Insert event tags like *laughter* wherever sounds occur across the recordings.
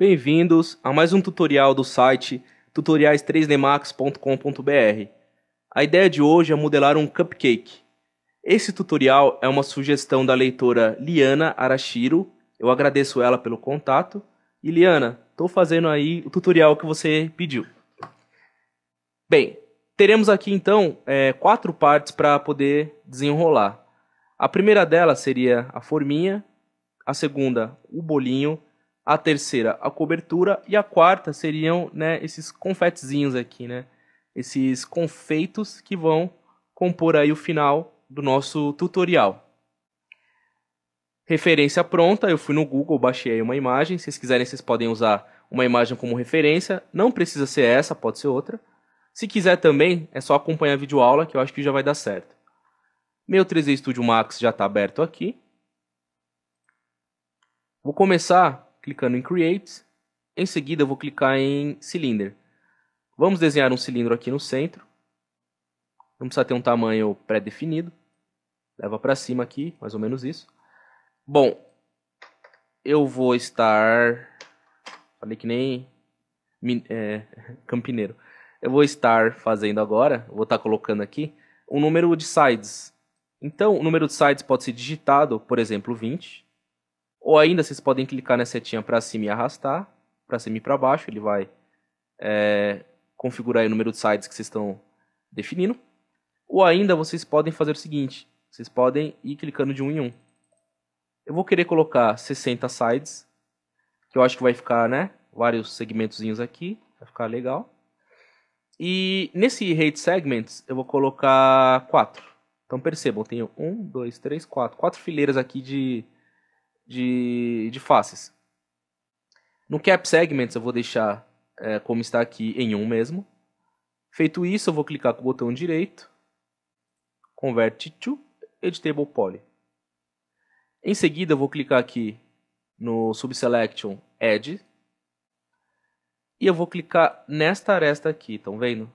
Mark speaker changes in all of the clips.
Speaker 1: Bem-vindos a mais um tutorial do site tutoriais3dmax.com.br. A ideia de hoje é modelar um cupcake. Esse tutorial é uma sugestão da leitora Liana Arashiro. Eu agradeço ela pelo contato. E Liana, estou fazendo aí o tutorial que você pediu. Bem, teremos aqui então é, quatro partes para poder desenrolar. A primeira delas seria a forminha, a segunda o bolinho a terceira a cobertura e a quarta seriam né, esses confetezinhos aqui, né? Esses confeitos que vão compor aí o final do nosso tutorial. Referência pronta, eu fui no Google, baixei uma imagem, se vocês quiserem vocês podem usar uma imagem como referência, não precisa ser essa, pode ser outra. Se quiser também, é só acompanhar a videoaula que eu acho que já vai dar certo. Meu 3D Studio Max já está aberto aqui. Vou começar clicando em Create. Em seguida, eu vou clicar em Cylinder. Vamos desenhar um cilindro aqui no centro. Não precisa ter um tamanho pré-definido. Leva para cima aqui, mais ou menos isso. Bom, eu vou estar... Falei que nem é, *laughs* campineiro. Eu vou estar fazendo agora, vou estar colocando aqui, um número de sides. Então, o número de sides pode ser digitado, por exemplo, 20. Ou ainda vocês podem clicar na setinha para cima e arrastar, para cima e para baixo, ele vai é, configurar o número de sites que vocês estão definindo. Ou ainda vocês podem fazer o seguinte, vocês podem ir clicando de um em um. Eu vou querer colocar 60 sites, que eu acho que vai ficar, né, vários segmentozinhos aqui, vai ficar legal. E nesse rate segments eu vou colocar 4. Então percebam, tenho 1, 2, 3, 4, 4 fileiras aqui de, de, de faces. No Cap Segments eu vou deixar é, como está aqui em 1 um mesmo. Feito isso, eu vou clicar com o botão direito, Convert to Editable Poly. Em seguida, eu vou clicar aqui no Subselection Edge e eu vou clicar nesta aresta aqui, estão vendo?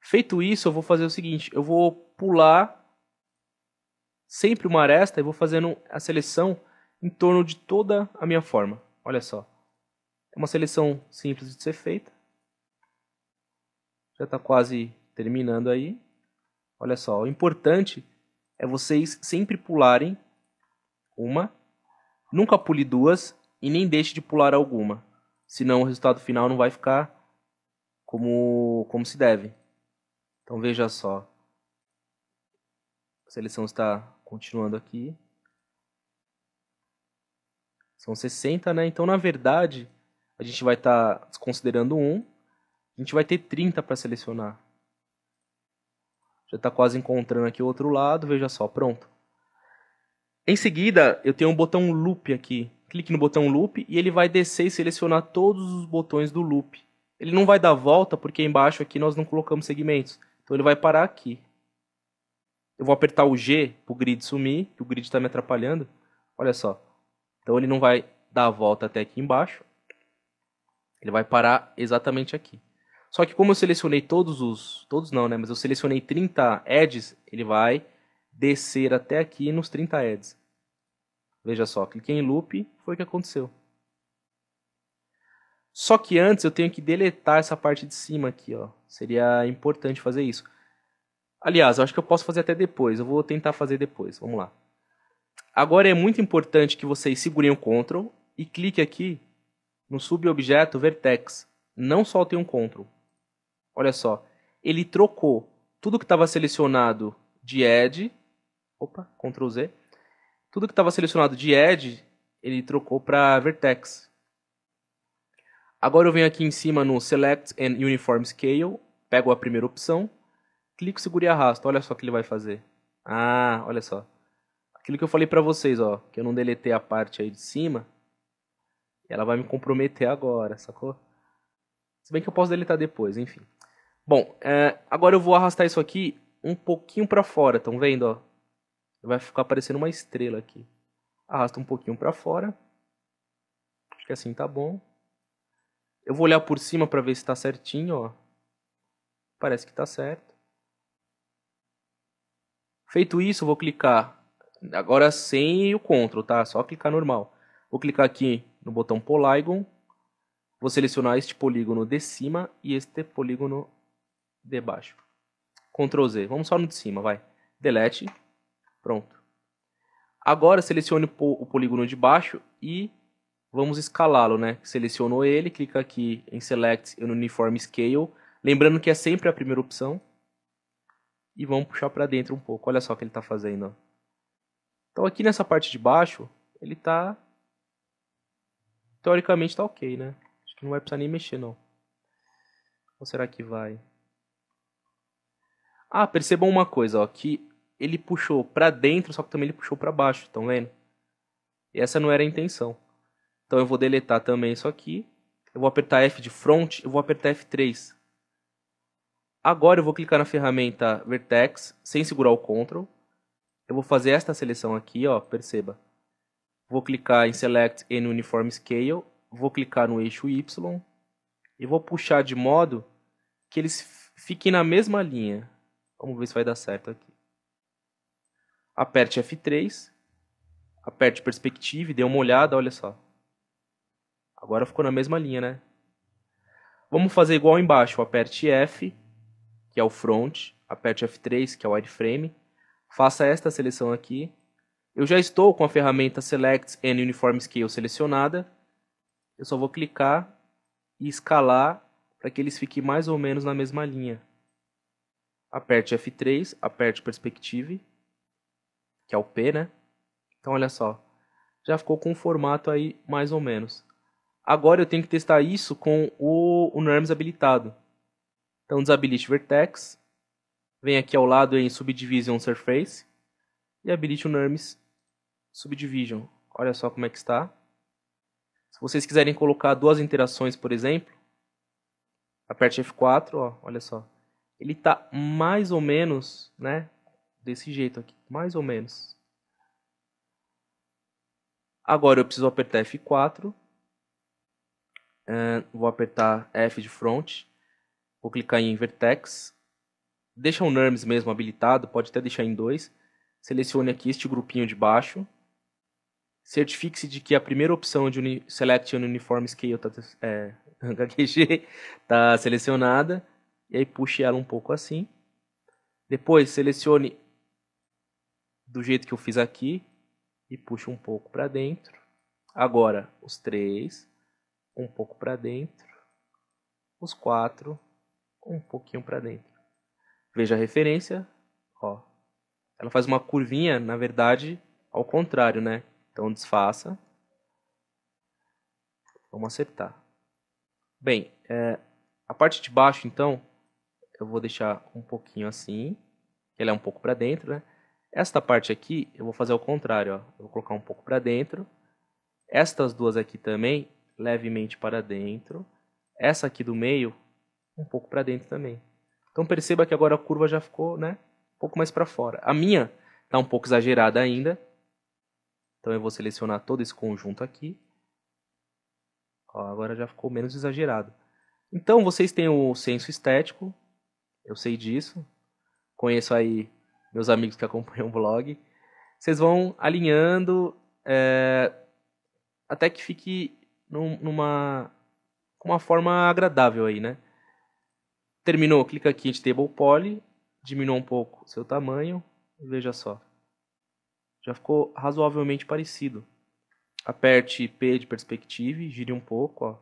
Speaker 1: Feito isso, eu vou fazer o seguinte, eu vou pular sempre uma aresta e vou fazendo a seleção em torno de toda a minha forma. Olha só. É uma seleção simples de ser feita. Já está quase terminando aí. Olha só, o importante é vocês sempre pularem uma, nunca pule duas e nem deixe de pular alguma, senão o resultado final não vai ficar como, como se deve. Então veja só, a seleção está continuando aqui. São 60, né? Então, na verdade, a gente vai estar tá desconsiderando um. A gente vai ter 30 para selecionar. Já está quase encontrando aqui o outro lado. Veja só, pronto. Em seguida, eu tenho um botão loop aqui. Clique no botão loop e ele vai descer e selecionar todos os botões do loop. Ele não vai dar volta porque embaixo aqui nós não colocamos segmentos. Então ele vai parar aqui. Eu vou apertar o G para o grid sumir, que o grid está me atrapalhando. Olha só. Então ele não vai dar a volta até aqui embaixo. Ele vai parar exatamente aqui. Só que como eu selecionei todos os... Todos não, né? Mas eu selecionei 30 edges, ele vai descer até aqui nos 30 edges. Veja só, cliquei em loop, foi o que aconteceu. Só que antes eu tenho que deletar essa parte de cima aqui, ó. Seria importante fazer isso. Aliás, eu acho que eu posso fazer até depois. Eu vou tentar fazer depois. Vamos lá. Agora é muito importante que vocês segurem o Ctrl e clique aqui no subobjeto Vertex. Não soltem um Ctrl. Olha só. Ele trocou tudo que estava selecionado de Edge. Opa, Ctrl Z. Tudo que estava selecionado de Edge, ele trocou para Vertex. Agora eu venho aqui em cima no Select and Uniform Scale. Pego a primeira opção Clico, segura e arrasto. Olha só o que ele vai fazer. Ah, olha só. Aquilo que eu falei pra vocês, ó. Que eu não deletei a parte aí de cima. Ela vai me comprometer agora, sacou? Se bem que eu posso deletar depois, enfim. Bom, é, agora eu vou arrastar isso aqui um pouquinho pra fora, estão vendo, ó? Vai ficar parecendo uma estrela aqui. Arrasta um pouquinho pra fora. Acho que assim tá bom. Eu vou olhar por cima pra ver se tá certinho, ó. Parece que tá certo. Feito isso, vou clicar agora sem o CTRL, tá? Só clicar normal. Vou clicar aqui no botão Polygon, vou selecionar este polígono de cima e este polígono de baixo. Ctrl Z, vamos só no de cima, vai. Delete, pronto. Agora selecione o polígono de baixo e vamos escalá-lo, né? Selecionou ele, clica aqui em Select e no Uniform Scale, lembrando que é sempre a primeira opção e vamos puxar para dentro um pouco. Olha só o que ele está fazendo. Então aqui nessa parte de baixo, ele está... Teoricamente está ok, né? Acho que não vai precisar nem mexer, não. Ou será que vai? Ah, percebam uma coisa, ó, que ele puxou para dentro, só que também ele puxou para baixo, estão vendo? E essa não era a intenção. Então eu vou deletar também isso aqui. Eu vou apertar F de front, eu vou apertar F3. Agora eu vou clicar na ferramenta Vertex, sem segurar o Ctrl. Eu vou fazer esta seleção aqui, ó, perceba. Vou clicar em Select and Uniform Scale, vou clicar no eixo Y e vou puxar de modo que eles fiquem na mesma linha. Vamos ver se vai dar certo aqui. Aperte F3, aperte Perspective, dê uma olhada, olha só. Agora ficou na mesma linha, né? Vamos fazer igual embaixo, aperte F que é o front, aperte F3, que é o wireframe, faça esta seleção aqui. Eu já estou com a ferramenta Select and Uniform Scale selecionada. Eu só vou clicar e escalar para que eles fiquem mais ou menos na mesma linha. Aperte F3, aperte Perspective, que é o P, né? Então olha só, já ficou com o formato aí mais ou menos. Agora eu tenho que testar isso com o, o NURMS habilitado. Então desabilite vertex, vem aqui ao lado em subdivision surface e habilite o NURMS subdivision. Olha só como é que está. Se vocês quiserem colocar duas interações, por exemplo, aperte F4, ó, olha só. Ele está mais ou menos, né, desse jeito aqui, mais ou menos. Agora eu preciso apertar F4. Uh, é, vou apertar F de front. Vou clicar em Vertex. Deixa o NURMS mesmo habilitado, pode até deixar em 2. Selecione aqui este grupinho de baixo. Certifique-se de que a primeira opção de uni Select Uniform Scale está é, está *laughs* selecionada. E aí puxe ela um pouco assim. Depois selecione do jeito que eu fiz aqui e puxe um pouco para dentro. Agora os três, um pouco para dentro, os quatro um pouquinho para dentro. Veja a referência, ó. Ela faz uma curvinha, na verdade, ao contrário, né? Então desfaça. Vamos acertar. Bem, é, a parte de baixo, então, eu vou deixar um pouquinho assim. ela é um pouco para dentro, né? Esta parte aqui, eu vou fazer ao contrário, ó. Eu vou colocar um pouco para dentro. Estas duas aqui também, levemente para dentro. Essa aqui do meio, um pouco para dentro também. Então perceba que agora a curva já ficou né, um pouco mais para fora. A minha está um pouco exagerada ainda. Então eu vou selecionar todo esse conjunto aqui. Ó, agora já ficou menos exagerado. Então vocês têm o senso estético. Eu sei disso. Conheço aí meus amigos que *laughs* acompanham o blog. Vocês vão alinhando é, até que fique num, numa uma forma agradável aí, né? Terminou, clica aqui em Table Poly, diminuiu um pouco seu tamanho, veja só. Já ficou razoavelmente parecido. Aperte P de perspective, gire um pouco, ó.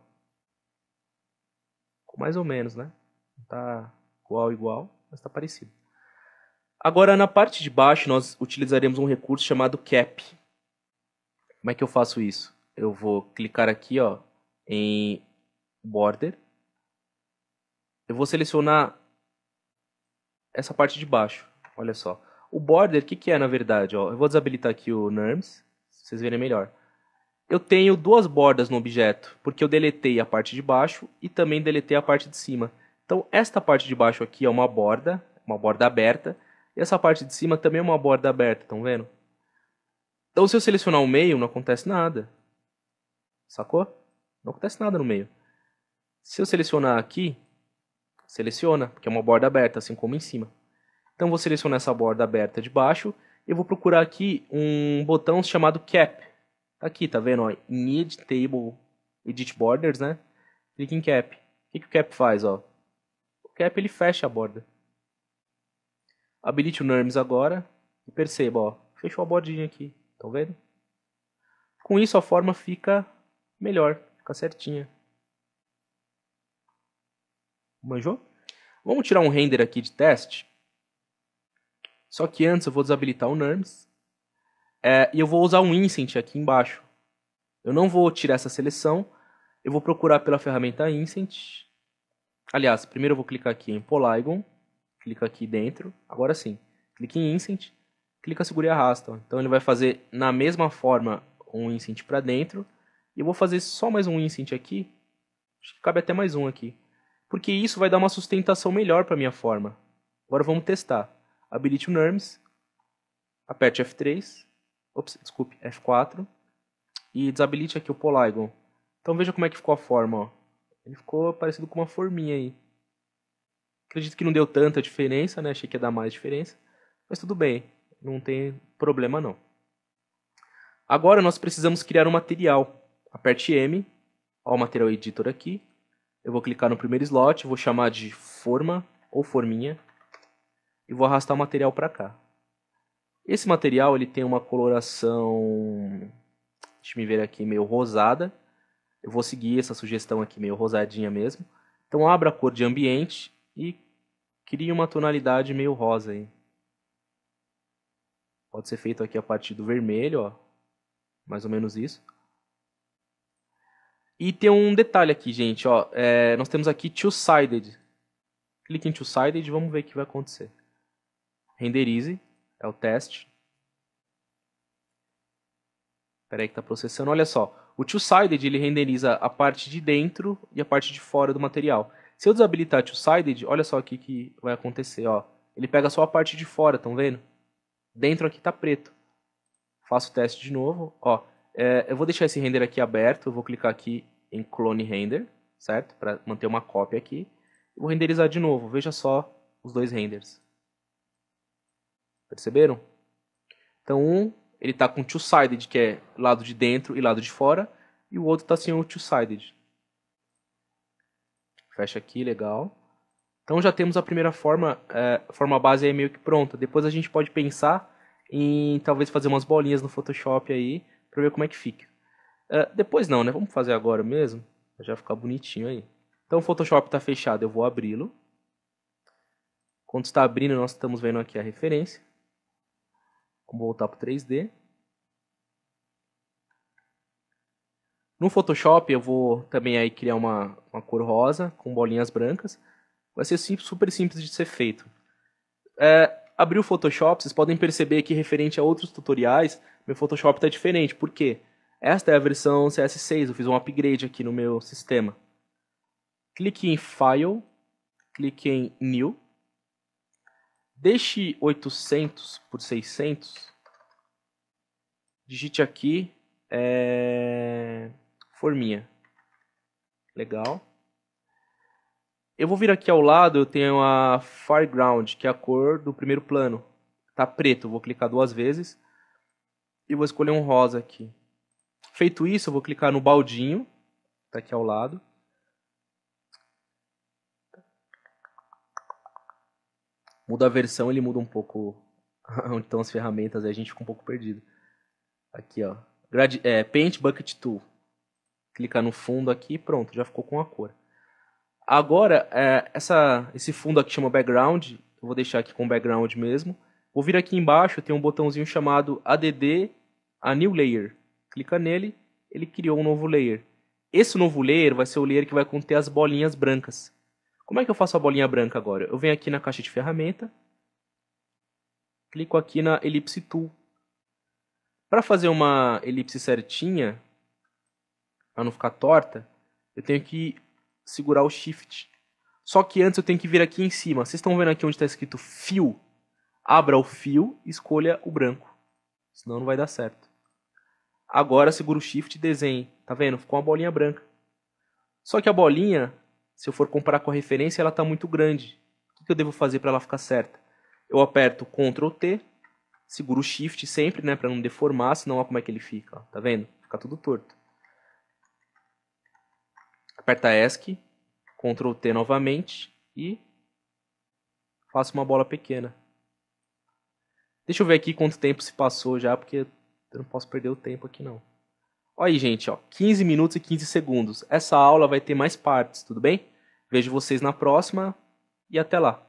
Speaker 1: Ficou mais ou menos, né? Não tá igual, igual, mas está parecido. Agora, na parte de baixo, nós utilizaremos um recurso chamado cap. Como é que eu faço isso? Eu vou clicar aqui ó, em border, eu vou selecionar essa parte de baixo. Olha só. O border, o que, que é na verdade? Ó, eu vou desabilitar aqui o NURMS, vocês verem melhor. Eu tenho duas bordas no objeto, porque eu deletei a parte de baixo e também deletei a parte de cima. Então, esta parte de baixo aqui é uma borda, uma borda aberta, e essa parte de cima também é uma borda aberta, estão vendo? Então, se eu selecionar o meio, não acontece nada. Sacou? Não acontece nada no meio. Se eu selecionar aqui, seleciona, porque é uma borda aberta, assim como em cima. Então vou selecionar essa borda aberta de baixo e vou procurar aqui um botão chamado Cap. Tá aqui, tá vendo? Ó, em Edit Table, Edit Borders, né? Clique em Cap. O que, que o Cap faz? Ó? O Cap ele fecha a borda. Habilite o NURMS agora e perceba, ó, fechou a bordinha aqui, tá vendo? Com isso a forma fica melhor, fica certinha. Manjou? Vamos tirar um render aqui de teste. Só que antes eu vou desabilitar o NURMS. É, e eu vou usar um incent aqui embaixo. Eu não vou tirar essa seleção. Eu vou procurar pela ferramenta incent. Aliás, primeiro eu vou clicar aqui em Polygon. Clica aqui dentro. Agora sim. Clique em incent. Clica, segura e arrasta. Então ele vai fazer na mesma forma um incent para dentro. E eu vou fazer só mais um incent aqui. Acho que cabe até mais um aqui porque isso vai dar uma sustentação melhor para a minha forma. Agora vamos testar. Habilite o NURMS, aperte F3, ops, desculpe, F4, e desabilite aqui o Polygon. Então veja como é que ficou a forma. Ó. Ele ficou parecido com uma forminha aí. Acredito que não deu tanta diferença, né? achei que ia dar mais diferença, mas tudo bem, não tem problema não. Agora nós precisamos criar um material. Aperte M, ó o material editor aqui, eu vou clicar no primeiro slot, vou chamar de forma ou forminha e vou arrastar o material para cá. Esse material ele tem uma coloração, deixa me ver aqui, meio rosada. Eu vou seguir essa sugestão aqui meio rosadinha mesmo. Então abra a cor de ambiente e crie uma tonalidade meio rosa aí. Pode ser feito aqui a partir do vermelho, ó. Mais ou menos isso. E tem um detalhe aqui, gente, ó. É, nós temos aqui two-sided. Clique em two-sided e vamos ver o que vai acontecer. Renderize, é o teste. Espera aí que está processando. Olha só, o two-sided ele renderiza a parte de dentro e a parte de fora do material. Se eu desabilitar two-sided, olha só aqui que vai acontecer, ó. Ele pega só a parte de fora, estão vendo? Dentro aqui está preto. Faço o teste de novo, ó. É, eu vou deixar esse render aqui aberto, eu vou clicar aqui em Clone Render, certo? Para manter uma cópia aqui. vou renderizar de novo, veja só os dois renders. Perceberam? Então um, ele está com two-sided, que é lado de dentro e lado de fora, e o outro está sem o two-sided. Fecha aqui, legal. Então já temos a primeira forma, é, a forma base aí meio que pronta. Depois a gente pode pensar em talvez fazer umas bolinhas no Photoshop aí, para ver como é que fica. Uh, depois não, né? Vamos fazer agora mesmo, já ficar bonitinho aí. Então o Photoshop está fechado, eu vou abri-lo. Quando está abrindo, nós estamos vendo aqui a referência. Vamos voltar para o 3D. No Photoshop eu vou também aí criar uma, uma cor rosa com bolinhas brancas. Vai ser simples, super simples de ser feito. É, abrir o Photoshop, vocês podem perceber aqui referente a outros tutoriais, meu Photoshop está diferente. Por quê? Esta é a versão CS6, eu fiz um upgrade aqui no meu sistema. Clique em File, clique em New. Deixe 800 por 600. Digite aqui é... forminha. Legal. Eu vou vir aqui ao lado, eu tenho a Fireground, que é a cor do primeiro plano. Está preto, vou clicar duas vezes e vou escolher um rosa aqui. Feito isso, eu vou clicar no baldinho, está aqui ao lado. Muda a versão, ele muda um pouco *laughs* onde estão as ferramentas, aí a gente fica um pouco perdido. Aqui, ó. Grad é, Paint Bucket Tool. Clicar no fundo aqui pronto, já ficou com a cor. Agora, é, essa, esse fundo aqui chama background, eu vou deixar aqui com background mesmo. Vou vir aqui embaixo, tem um botãozinho chamado add a new layer. Clica nele, ele criou um novo layer. Esse novo layer vai ser o layer que vai conter as bolinhas brancas. Como é que eu faço a bolinha branca agora? Eu venho aqui na caixa de ferramenta, clico aqui na elipse tool. Para fazer uma elipse certinha, para não ficar torta, eu tenho que segurar o shift. Só que antes eu tenho que vir aqui em cima. Vocês estão vendo aqui onde está escrito Fill? Abra o fio e escolha o branco. Senão não vai dar certo. Agora segura o shift e desenhe. Tá vendo? Ficou uma bolinha branca. Só que a bolinha, se eu for comparar com a referência, ela está muito grande. O que eu devo fazer para ela ficar certa? Eu aperto Ctrl T, seguro o Shift sempre, né, para não deformar, senão olha como é que ele fica, ó, tá vendo? Fica tudo torto. Aperta ESC, Ctrl T novamente e faço uma bola pequena. Deixa eu ver aqui quanto tempo se passou já, porque eu não posso perder o tempo aqui não. Olha aí, gente, ó, 15 minutos e 15 segundos. Essa aula vai ter mais partes, tudo bem? Vejo vocês na próxima e até lá.